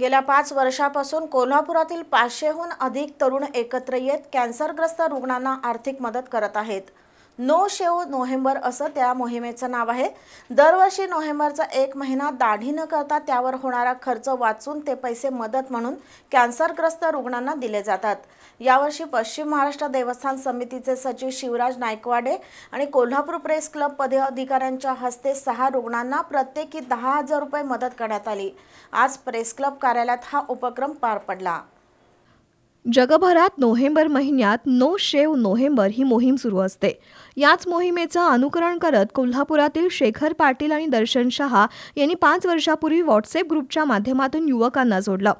गेल्या पाच वर्षापासून कोल्हापुरातील पाचशेहून अधिक तरुण एकत्र येत कॅन्सरग्रस्त रुग्णांना आर्थिक मदत करत आहेत नो शेव नोव्हेंबर असं त्या मोहिमेचं नाव आहे दरवर्षी नोव्हेंबरचा एक महिना दाढी न करता त्यावर होणारा खर्च वाचून ते पैसे मदत म्हणून कॅन्सरग्रस्त रुग्णांना दिले जातात यावर्षी पश्चिम महाराष्ट्र देवस्थान समितीचे सचिव शिवराज नायकवाडे आणि कोल्हापूर प्रेस क्लब पदाधिकाऱ्यांच्या हस्ते सहा रुग्णांना प्रत्येकी दहा हजार रुपये मदत करण्यात आली आज प्रेस क्लब कार्यालयात हा उपक्रम पार पडला जगभरात नोव्हेंबर महिन्यात नो शेव नोव्हेंबर ही मोहीम सुरू असते याच मोहिमेचं अनुकरण करत कोल्हापुरातील शेखर पाटील आणि दर्शन शहा यांनी पाच वर्षापूर्वी व्हॉट्सअप ग्रुपच्या माध्यमातून युवकांना जोडलं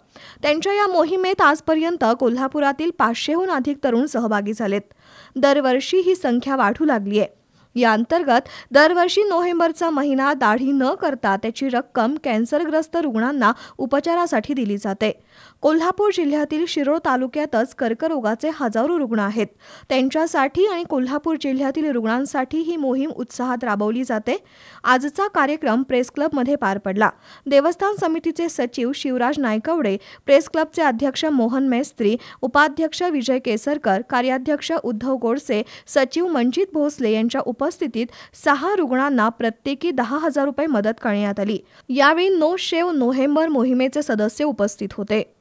त्यांच्या या मोहिमेत आजपर्यंत कोल्हापुरातील पाचशेहून अधिक तरुण सहभागी झालेत दरवर्षी ही संख्या वाढू लागली आहे या अंतर्गत दरवर्षी नोव्हेंबरचा महिना दाढी न करता त्याची रक्कम कॅन्सरग्रस्त रुग्णांना उपचारासाठी दिली जाते कोल्हापूर जिल्ह्यातील शिरोळ तालुक्यातच कर्करोगाचे हजारो रुग्ण आहेत त्यांच्यासाठी आणि कोल्हापूर जिल्ह्यातील रुग्णांसाठी ही मोहीम उत्साहात राबवली जाते आजचा कार्यक्रम प्रेस क्लबमध्ये पार पडला देवस्थान समितीचे सचिव शिवराज नायकवडे प्रेस क्लबचे अध्यक्ष मोहन मेस्त्री उपाध्यक्ष विजय केसरकर कार्याध्यक्ष उद्धव गोडसे सचिव मंजित भोसले यांच्या उप उपस्थितीत सहा रुग्णांना प्रत्येकी दहा हजार रुपये मदत करण्यात आली यावेळी नो शेव नोव्हेंबर मोहिमेचे सदस्य उपस्थित होते